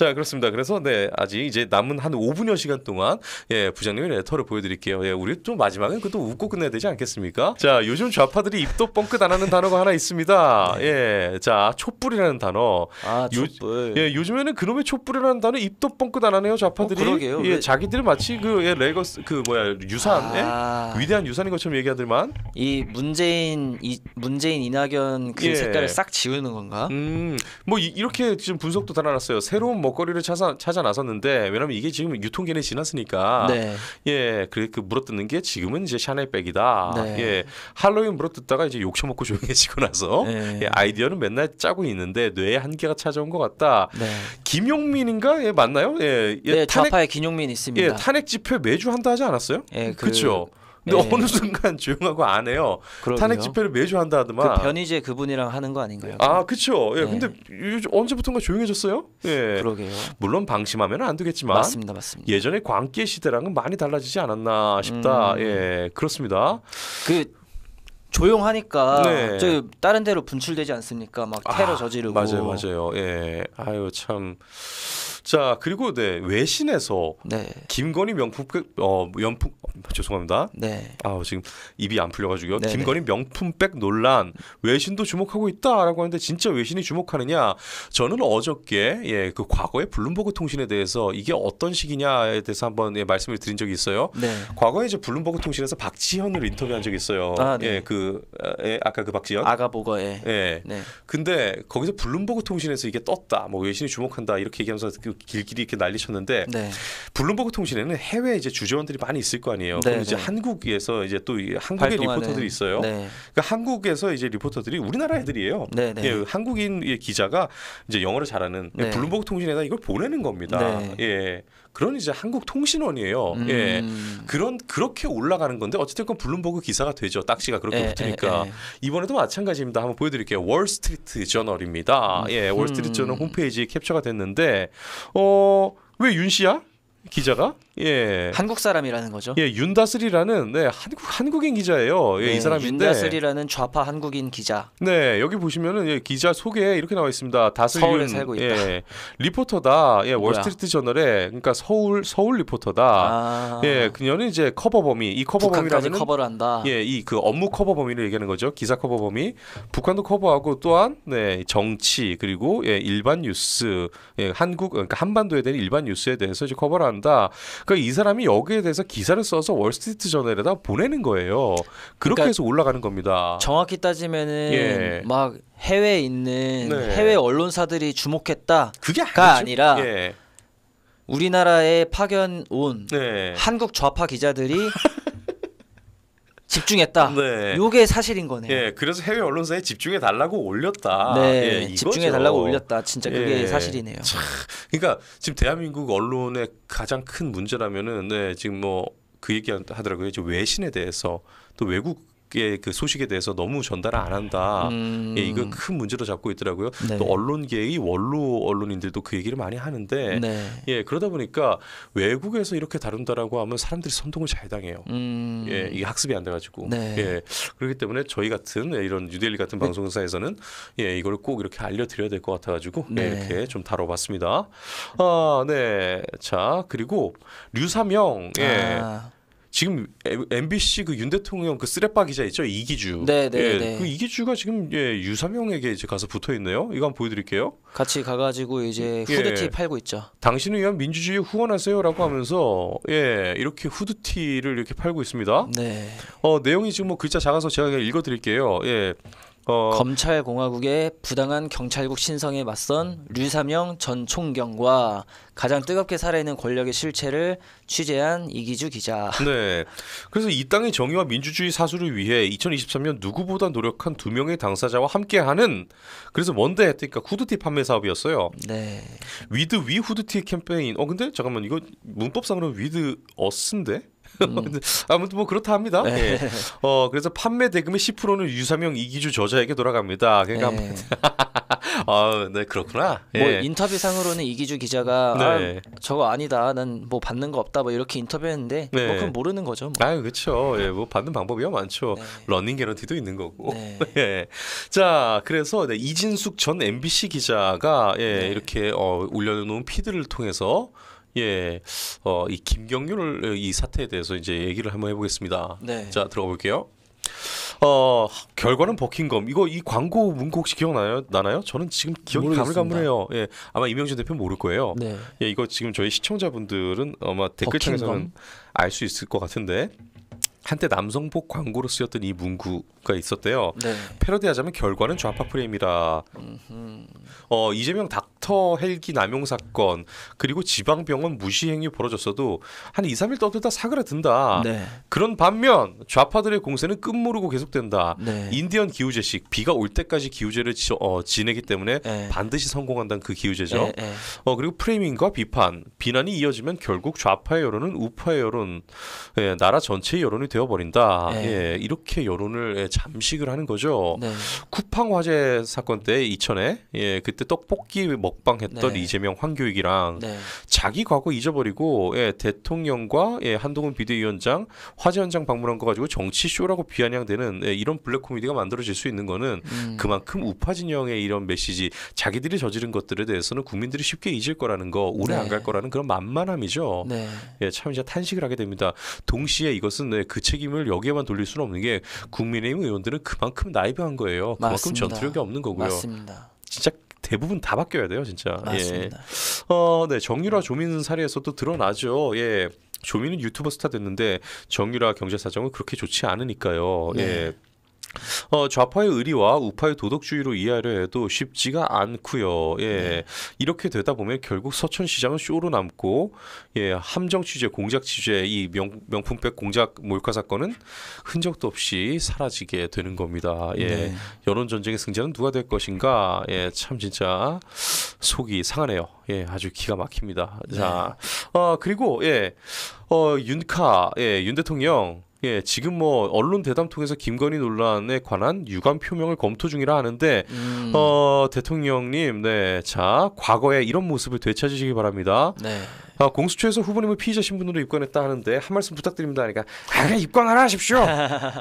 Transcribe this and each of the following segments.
자, 그렇습니다. 그래서 네, 아직 이제 남은 한 5분여 시간 동안 예, 부장님의 레터를 보여드릴게요. 예, 우리 좀 마지막은 그것도 웃고 끝내야 되지 않겠습니까? 자, 요즘 좌파들이 입도 뻥끗 안 하는 단어가 하나 있습니다. 네. 예, 자, 촛불이라는 단어. 아, 촛불. 요, 예, 요즘에는 그놈의 촛불이라는 단어 입도 뻥끗 안 하네요, 좌파들이. 어, 그러게요. 예, 왜? 자기들 마치 그 예, 레거스 그 뭐야 유산, 예? 아... 예? 위대한 유산인 것처럼 얘기하들만이 문재인 이 문재인 이낙연 그 예. 색깔을 싹 지우는 건가? 음, 뭐 이, 렇게 지금 분석도 달아놨어요. 새로운 뭐 먹거리를 찾아, 찾아 나섰는데 왜냐면 이게 지금 유통기한이 지났으니까 네. 예 그렇게 그 물어뜯는 게 지금은 이제 샤넬백이다 네. 예 할로윈 물어뜯다가 이제 욕처먹고 조용해지고 나서 네. 예, 아이디어는 맨날 짜고 있는데 뇌의 한계가 찾아온 것 같다 네. 김용민인가 예 맞나요 예, 예 네, 탄핵, 좌파의 김용민 있습니다 예 탄핵 집회 매주 한다 하지 않았어요 예, 그, 그렇죠 근데 네. 어느 순간 조용하고 안 해요. 그러요 탄핵 집회를 매주 한다 하더만. 그 변희재 그분이랑 하는 거 아닌가요? 아, 그렇죠. 예. 네. 근데 요즘 언제부턴가 조용해졌어요? 예. 그러게요. 물론 방심하면 안 되겠지만 맞습니다. 맞습니다. 예전에 광기 시대랑은 많이 달라지지 않았나 싶다. 음. 예. 그렇습니다. 그 조용하니까 네. 저 다른 데로 분출되지 않습니까? 막 아, 테러 아, 저지르고 맞아요, 맞아요. 예, 아유 참. 자 그리고 네 외신에서 네. 김건희 명품 어 명품 아, 죄송합니다. 네. 아 지금 입이 안 풀려가지고요. 네네. 김건희 네. 명품백 논란 외신도 주목하고 있다라고 하는데 진짜 외신이 주목하느냐? 저는 어저께 예그 과거의 블룸버그 통신에 대해서 이게 어떤 식이냐에 대해서 한번 예, 말씀을 드린 적이 있어요. 네. 과거에 이제 블룸버그 통신에서 박지현을 인터뷰한 적이 있어요. 아, 네. 예그 예, 그, 아까 그 박지현 아가보거에 예. 네. 근데 거기서 블룸버그 통신에서 이게 떴다. 뭐 외신이 주목한다 이렇게 얘기하면서 그 길길이 이렇게 난리쳤는데 네. 블룸버그 통신에는 해외 이제 주재원들이 많이 있을 거 아니에요. 아니에요. 네, 그럼 이제 네. 한국에서 이제 또 한국의 리포터들이 있어요. 네. 그러니까 한국에서 이제 리포터들이 우리나라 애들이에요. 네, 예, 한국인 기자가 이제 영어를 잘하는 블룸버그 통신에다 이걸 보내는 겁니다. 예. 그런 이제 한국 통신원이에요. 예. 음. 예. 그런 그렇게 올라가는 건데 어쨌든 블룸버그 기사가 되죠. 딱지가 그렇게 에, 예, 붙으니까 에, 예, 에. 이번에도 마찬가지입니다. 한번 보여드릴게요. 월스트리트 저널입니다. 음. 예, 월스트리트 저널 홈페이지 캡처가 됐는데 어. 왜 윤씨야? 기자가 예 한국 사람이라는 거죠. 예 윤다슬이라는 네 한국 한국인 기자예요. 예, 네, 이 사람인데 윤다슬이라는 좌파 한국인 기자. 네 여기 보시면은 예, 기자 소개 이렇게 나와 있습니다. 다슬 서울에 윤, 살고 있다. 예, 리포터다. 예 월스트리트 저널에 그러니까 서울 서울 리포터다. 아... 예 그녀는 이제 커버 범위 이 커버 범위라는 커버를 한다. 예이 그 업무 커버 범위를 얘기하는 거죠. 기사 커버 범위 북한도 커버하고 또한 네 정치 그리고 예 일반 뉴스 예 한국 그러니까 한반도에 대한 일반 뉴스에 대해서 이제 커버를 한다. 그러니까 이 사람이 여기에 대해서 기사를 써서 월스트리트 저널에다 보내는 거예요. 그렇게 그러니까 해서 올라가는 겁니다. 정확히 따지면은 예. 막 해외에 있는 네. 해외 언론사들이 주목했다. 그게가 아니라 예. 우리나라에 파견 온 네. 한국 좌파 기자들이 집중했다. 네. 요게 사실인 거네요. 예, 그래서 해외 언론사에 집중해 달라고 올렸다. 네, 예, 집중해 달라고 올렸다. 진짜 그게 예, 사실이네요. 차, 그러니까 지금 대한민국 언론의 가장 큰 문제라면은 네, 지금 뭐 그 얘기 하더라고요. 외신에 대해서 또 외국 그 소식에 대해서 너무 전달을 안 한다. 음. 예, 이거 큰 문제로 잡고 있더라고요. 네. 또 언론계의 원로 언론인들도 그 얘기를 많이 하는데 네. 예 그러다 보니까 외국에서 이렇게 다룬다라고 하면 사람들이 선동을 잘 당해요. 음. 예, 이게 학습이 안 돼가지고 네. 예 그렇기 때문에 저희 같은 예, 이런 뉴델리 같은 네. 방송사에서는 예 이걸 꼭 이렇게 알려드려야 될 것 같아가지고 예, 네. 이렇게 좀 다뤄봤습니다. 아네자 그리고 류삼영 예. 아. 지금 MBC 그 윤 대통령 그 쓰레빠 기자 있죠 이기주. 네네. 네, 예, 네. 그 이기주가 지금 예, 유사명에게 이제 가서 붙어 있네요. 이거 한번 보여드릴게요. 같이 가가지고 이제 후드티 예. 팔고 있죠. 당신을 위한 민주주의 후원하세요라고 하면서 예 이렇게 후드티를 이렇게 팔고 있습니다. 네. 어 내용이 지금 뭐 글자 작아서 제가 그냥 읽어드릴게요. 예. 어, 검찰공화국의 부당한 경찰국 신성에 맞선 류삼영 전 총경과 가장 뜨겁게 살아있는 권력의 실체를 취재한 이기주 기자. 네. 그래서 이 땅의 정의와 민주주의 사수를 위해 2023년 누구보다 노력한 두 명의 당사자와 함께하는 그래서 뭔데 했더니까 후드티 판매 사업이었어요. 네. 위드 위 후드티 캠페인. 어 근데 잠깐만 이거 문법상으로 는 위드 어스인데? 음. 아무튼 뭐 그렇다 합니다. 네. 예. 어 그래서 판매 대금의 10%는 유사명 이기주 저자에게 돌아갑니다. 그러니까 네. 아네 아, 그렇구나. 뭐 예. 인터뷰상으로는 이기주 기자가 네. 아, 저거 아니다. 난 뭐 받는 거 없다. 뭐 이렇게 인터뷰했는데 뭐 네. 뭐 그건 모르는 거죠. 뭐. 아 그렇죠. 예, 뭐 받는 방법이 많죠. 네. 러닝 개런티도 있는 거고. 네. 예. 자 그래서 네, 이진숙 전 MBC 기자가 예, 네. 이렇게 어, 올려놓은 피드를 통해서 예, 어, 이 김경률 어, 이 사태에 대해서 이제 얘기를 한번 해보겠습니다. 네. 자 들어가 볼게요. 어 결과는 버킹검 이거 이 광고 문구 혹시 기억나요? 나나요? 저는 지금 기억이 모르겠습니다. 가물가물해요. 예, 아마 이명진 대표 모를 거예요. 네. 예, 이거 지금 저희 시청자분들은 아마 댓글창에서는 알 수 있을 것 같은데 한때 남성복 광고로 쓰였던 이 문구가 있었대요. 네. 패러디하자면 결과는 좌파 프레임이라. 음흠. 어 이재명 닭 닥터 헬기 남용 사건 그리고 지방병원 무시행위 벌어졌어도 한 2, 3일 떠들다 사그라든다. 네. 그런 반면 좌파들의 공세는 끝모르고 계속된다. 네. 인디언 기우제식 비가 올 때까지 기우제를 지, 어, 지내기 때문에 에. 네. 반드시 성공한다는 그 기우제죠. 에, 네, 에. 네. 어 그리고 프레밍과 비판, 비난이 이어지면 결국 좌파의 여론은 우파의 여론, 예, 나라 전체의 여론이 되어버린다. 예, 이렇게 여론을 예, 잠식을 하는 거죠. 네. 쿠팡 화재 사건 때 이천에 예, 그때 떡볶이 먹 석방했던 네. 이재명 황교익이랑 네. 자기 과거 잊어버리고 예, 대통령과 예, 한동훈 비대위원장 화재 현장 방문한 거 가지고 정치 쇼라고 비아냥되는 예, 이런 블랙 코미디가 만들어질 수 있는 거는 음. 그만큼 우파 진영의 이런 메시지 자기들이 저지른 것들에 대해서는 국민들이 쉽게 잊을 거라는 거 오래 네. 안갈 거라는 그런 만만함이죠. 네. 예, 참 이제 탄식을 하게 됩니다. 동시에 이것은 네, 그 책임을 여기에만 돌릴 수는 없는 게 국민의힘 의원들은 그만큼 나이브한 거예요. 그만큼 맞습니다. 전투력이 없는 거고요. 맞습니다. 진짜 대부분 다 바뀌어야 돼요, 진짜. 예. 맞습니다. 예. 어, 네. 정유라 조민 사례에서도 드러나죠. 예. 조민은 유튜버 스타 됐는데 정유라 경제 사정은 그렇게 좋지 않으니까요. 예. 네. 예. 어, 좌파의 의리와 우파의 도덕주의로 이해하려 해도 쉽지가 않고요. 예. 네. 이렇게 되다 보면 결국 서천 시장은 쇼로 남고 예, 함정 취재, 공작 취재 이 명, 명품백 공작 몰카 사건은 흔적도 없이 사라지게 되는 겁니다. 예. 네. 여론 전쟁의 승자는 누가 될 것인가? 예, 참 진짜 속이 상하네요. 예, 아주 기가 막힙니다. 네. 어, 그리고 예. 어, 윤카 예, 윤 대통령 예, 지금 뭐 언론 대담 통해서 김건희 논란에 관한 유감 표명을 검토 중이라 하는데 음. 어, 대통령님, 네, 자 과거에 이런 모습을 되찾으시기 바랍니다. 네. 아, 공수처에서 후보님을 피의자 신분으로 입건했다 하는데 한 말씀 부탁드립니다. 그러니까 아, 그냥 입건하라 하십시오.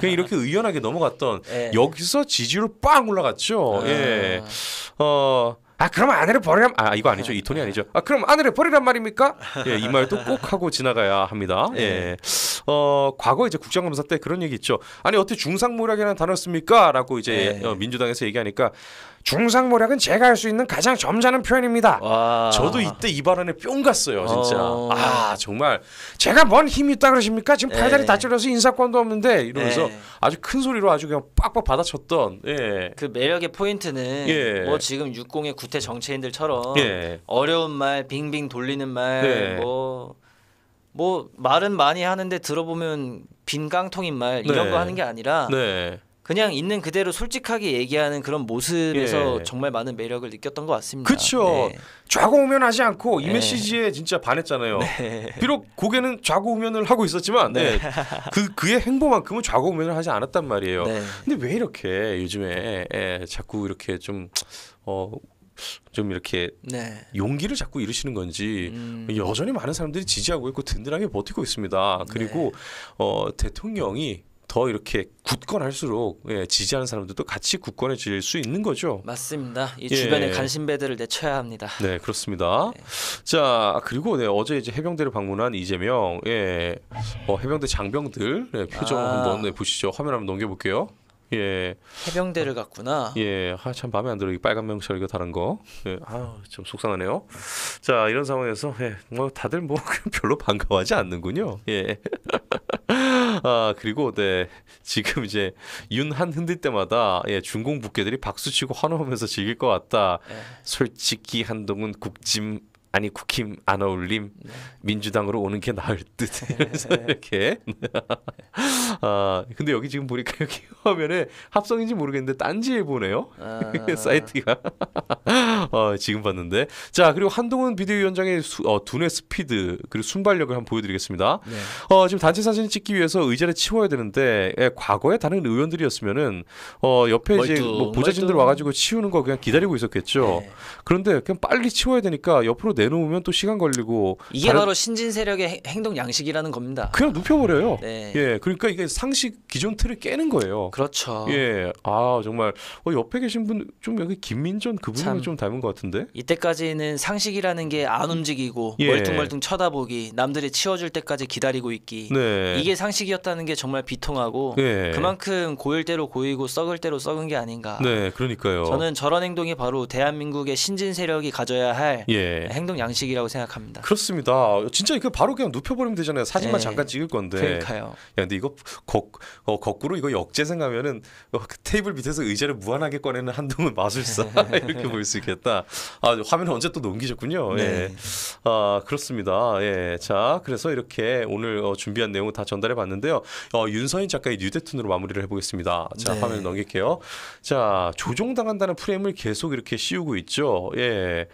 그냥 이렇게 의연하게 넘어갔던 네. 여기서 지지율 빵 올라갔죠. 아. 예, 어. 아 그럼 아내를 버리란 아 이거 아니죠 이 톤이 네. 아니죠 아 그럼 아내를 버리란 말입니까 예이 말도 꼭 하고 지나가야 합니다 네. 예어 과거 이제 국정감사 때 그런 얘기 있죠 아니 어떻게 중상모략이라는 단어 씁니까라고 이제 네. 어, 민주당에서 얘기하니까 중상모략은 제가 할 수 있는 가장 점잖은 표현입니다. 와. 저도 이때 이 발언에 뿅 갔어요, 진짜. 어. 아 정말 제가 뭔 힘이 있다 그러십니까? 지금 팔다리 다찔려서 인사권도 없는데 이러면서 네. 아주 큰 소리로 아주 그냥 빡빡 받아쳤던. 예. 그 매력의 포인트는 예. 뭐 지금 60에 구태 정치인들처럼 예. 어려운 말 빙빙 돌리는 말뭐뭐 네. 예. 뭐 말은 많이 하는데 들어보면 빈 깡통인 말 이런 네. 거 하는 게 아니라 네. 그냥 있는 그대로 솔직하게 얘기하는 그런 모습에서 예. 정말 많은 매력을 느꼈던 것 같습니다. 그렇죠. 네. 좌고우면하지 않고 이 네. 메시지에 진짜 반했잖아요. 네. 비록 고개는 좌고우면을 하고 있었지만 그 그의 행보만큼은 좌고우면을 하지 않았단 말이에요. 근데 왜 이렇게 요즘에 예, 자꾸 이렇게 좀 어, 좀 이렇게 네. 용기를 자꾸 잃으시는 건지 음. 여전히 많은 사람들이 지지하고 있고 든든하게 버티고 있습니다. 그리고 네. 어, 대통령이 더 이렇게 굳건할수록 예, 지지하는 사람들도 같이 굳건해질 수 있는 거죠. 맞습니다. 이 주변의 예. 간신배들을 내쳐야 합니다. 네, 그렇습니다. 네. 자, 그리고 네, 어제 이제 해병대를 방문한 이재명, 예, 어, 해병대 장병들 네, 표정 아. 한번 네, 보시죠. 화면 한번 넘겨볼게요. 예. 해병대를 갔구나. 예. 아, 참 마음에 안 들어. 이 빨간 명찰 이거 다른 거. 예. 아, 좀 속상하네요. 자, 이런 상황에서 예. 뭐 다들 뭐 별로 반가워하지 않는군요. 예. 아, 그리고 네. 지금 이제 윤한 흔들 때마다 예, 중공 부캐들이 박수 치고 환호하면서 즐길 것 같다. 예. 솔직히 한동훈 국짐 아니 국힘 안 어울림 네. 민주당으로 오는 게 나을 듯이렇게아 네, 네. 네. 근데 여기 지금 보니까 여기 화면에 합성인지 모르겠는데 딴지일보네요 아... 사이트가 어, 지금 봤는데 자 그리고 한동훈 비대위원장의 수, 어, 두뇌 스피드 그리고 순발력을 한번 보여드리겠습니다 네. 어, 지금 단체 사진 찍기 위해서 의자를 치워야 되는데 예, 과거에 다른 의원들이었으면은 어, 옆에 멀뚱, 이제 뭐 보좌진들 멀뚱. 와가지고 치우는 거 그냥 기다리고 있었겠죠 네. 그런데 그냥 빨리 치워야 되니까 옆으로 내놓으면 또 시간 걸리고 이게 바로 신진 세력의 행동 양식이라는 겁니다. 그냥 눕혀버려요. 네. 예, 그러니까 이게 상식 기존 틀을 깨는 거예요. 그렇죠. 예, 아 정말 어, 옆에 계신 분 좀 여기 김민전 그분을 좀 닮은 것 같은데. 이때까지는 상식이라는 게안 음. 움직이고 예. 멀뚱멀뚱 쳐다보기, 남들이 치워줄 때까지 기다리고 있기. 네. 이게 상식이었다는 게 정말 비통하고 예. 그만큼 고일 대로 고이고 썩을 대로 썩은 게 아닌가. 네, 그러니까요. 저는 저런 행동이 바로 대한민국의 신진 세력이 가져야 할 예. 행동. 행동 양식이라고 생각합니다. 그렇습니다. 진짜 이거 바로 그냥 눕혀버리면 되잖아요. 사진만 네. 잠깐 찍을 건데. 그러니까요. 야, 근데 이거 거, 어, 거꾸로 이거 역재생하면은 어, 그 테이블 밑에서 의자를 무한하게 꺼내는 한동훈 마술사 이렇게 볼 수 있겠다. 아화면 언제 또 넘기셨군요. 네. 예. 아 그렇습니다. 예. 자 그래서 이렇게 오늘 어, 준비한 내용다 전달해 봤는데요. 어, 윤서인 작가의 뉴데툰으로 마무리를 해보겠습니다. 자 네. 화면 넘길게요. 자 조종당한다는 프레임을 계속 이렇게 씌우고 있죠. 예.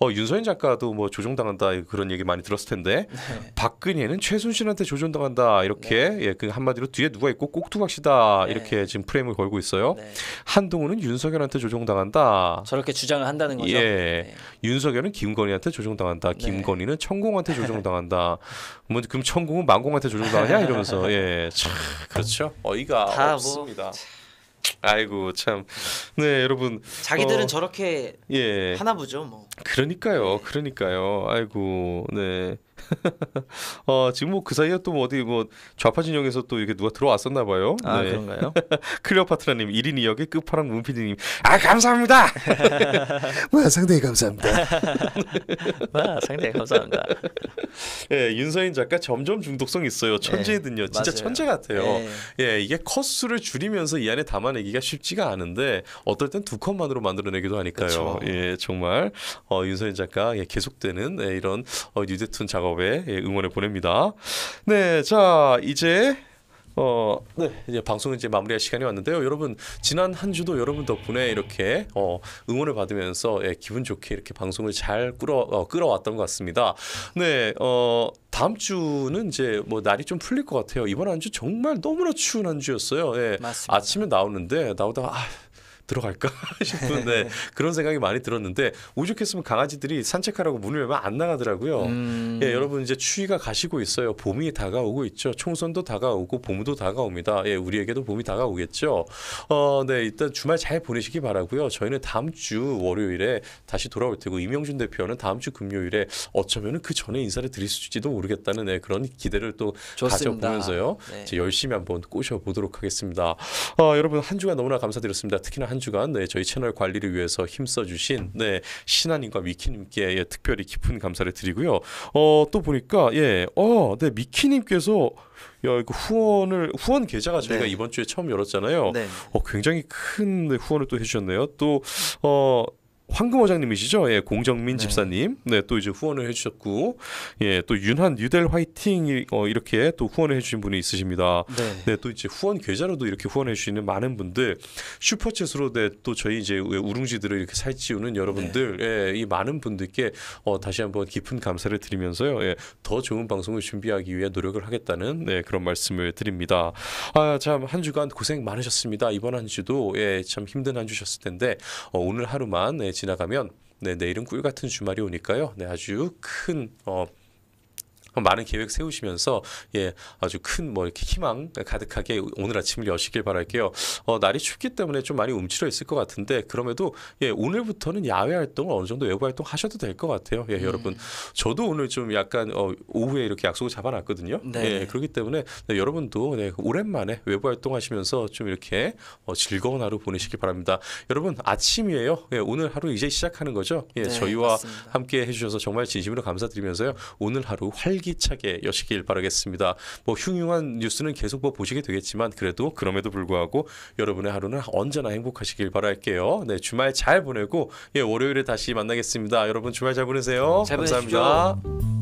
어, 윤서인 작가 나도 뭐 조종당한다 그런 얘기 많이 들었을 텐데 네. 박근혜는 최순실한테 조종당한다 이렇게 네. 예, 그 한마디로 뒤에 누가 있고 꼭두각시다 네. 이렇게 지금 프레임을 걸고 있어요. 네. 한동훈은 윤석열한테 조종당한다. 저렇게 주장을 한다는 거죠. 예. 네. 윤석열은 김건희한테 조종당한다. 네. 김건희는 천공한테 조종당한다. 뭐 그럼 천공은 만공한테 조종당하냐 이러면서 예, 참 그렇죠. 어이가 뭐 없습니다. 뭐... 아이고 참. 네 여러분. 자기들은 어, 저렇게 예. 하나 보죠 뭐. 그러니까요, 그러니까요. 아이고 네. 어, 지금 뭐 그 사이에 또뭐 어디 뭐 좌파 진영에서 또 이렇게 누가 들어왔었나 봐요. 아 네. 그런가요? 클레오파트라님, 1인 2역의 끝판왕 문피디님, 아 감사합니다. 와 상당히 감사합니다. 와 상당히 감사합니다. 예, 네, 윤서인 작가 점점 중독성 있어요. 천재든요. 네, 진짜 천재 같아요. 예. 예, 이게 컷수를 줄이면서 이 안에 담아내기가 쉽지가 않은데 어떨 땐 두 컷만으로 만들어내기도 하니까요. 그쵸. 예, 정말 어, 윤서인 작가 예, 계속되는 예, 이런 어, 뉴데툰 작업 사업에 응원을 보냅니다. 네, 자 이제 어, 네. 이제 방송 이제 마무리할 시간이 왔는데요. 여러분, 지난 한 주도 여러분 덕분에 이렇게 어, 응원을 받으면서 예, 기분 좋게 이렇게 방송을 잘 끌어 어, 끌어왔던 것 같습니다. 네. 어, 다음 주는 이제 뭐 날이 좀 풀릴 것 같아요. 이번 한 주 정말 너무나 추운 한 주였어요. 예. 맞습니다. 아침에 나오는데 나오다가 아 들어갈까 싶은데 그런 생각이 많이 들었는데 오죽했으면 강아지들이 산책하라고 문을 열면 안 나가더라고요. 음... 예, 여러분 이제 추위가 가시고 있어요. 봄이 다가오고 있죠. 총선도 다가오고 봄도 다가옵니다. 예, 우리에게도 봄이 다가오겠죠. 어, 네, 일단 주말 잘 보내시기 바라고요. 저희는 다음 주 월요일에 다시 돌아올 테고 이명준 대표는 다음 주 금요일에 어쩌면그 전에 인사를 드릴 수있지도 모르겠다는 네, 그런 기대를 또 좋습니다. 가져보면서요. 네. 열심히 한번 꼬셔 보도록 하겠습니다. 어, 여러분 한 주간 너무나 감사드렸습니다. 특히나 한 주간 네, 저희 채널 관리를 위해서 힘써 주신 네, 신하님과 미키님께 예, 특별히 깊은 감사를 드리고요. 어, 또 보니까 예, 어, 네 미키님께서 야, 이거 후원을 후원 계좌가 저희가 네. 이번 주에 처음 열었잖아요. 네. 어, 굉장히 큰 네, 후원을 또 해주셨네요. 또 어. 황금어장님이시죠 예, 공정민 네. 집사님. 네, 또 이제 후원을 해주셨고, 예, 또 윤한 뉴델 화이팅 어, 이렇게 또 후원을 해주신 분이 있으십니다. 네. 네, 또 이제 후원 계좌로도 이렇게 후원해 주시는 많은 분들 슈퍼챗으로 네, 또 저희 이제 우룽지들을 이렇게 살찌우는 여러분들, 네. 예, 이 많은 분들께 어, 다시 한번 깊은 감사를 드리면서요, 예, 더 좋은 방송을 준비하기 위해 노력을 하겠다는 네, 그런 말씀을 드립니다. 아, 참 한 주간 고생 많으셨습니다. 이번 한 주도 예, 참 힘든 한 주셨을 텐데 어, 오늘 하루만 예, 지나가면 네, 내일은 꿀 같은 주말이 오니까요. 네, 아주 큰 어, 많은 계획 세우시면서 예 아주 큰 뭐 이렇게 희망 가득하게 오늘 아침을 여시길 바랄게요. 어, 날이 춥기 때문에 좀 많이 움츠러 있을 것 같은데 그럼에도 예 오늘부터는 야외 활동을 어느 정도 외부 활동 하셔도 될 것 같아요. 예 음. 여러분 저도 오늘 좀 약간 어, 오후에 이렇게 약속을 잡아놨거든요. 네. 예 그렇기 때문에 네, 여러분도 네, 오랜만에 외부 활동하시면서 좀 이렇게 어, 즐거운 하루 보내시길 바랍니다. 여러분 아침이에요. 예, 오늘 하루 이제 시작하는 거죠. 예 네, 저희와 함께 해주셔서 정말 진심으로 감사드리면서요 오늘 하루 활 활기차게 여시길 바라겠습니다. 뭐 흉흉한 뉴스는 계속 뭐 보시게 되겠지만 그래도 그럼에도 불구하고 여러분의 하루는 언제나 행복하시길 바랄게요. 네, 주말 잘 보내고 예, 월요일에 다시 만나겠습니다. 여러분 주말 잘 보내세요. 잘 감사합니다. 보내십시오.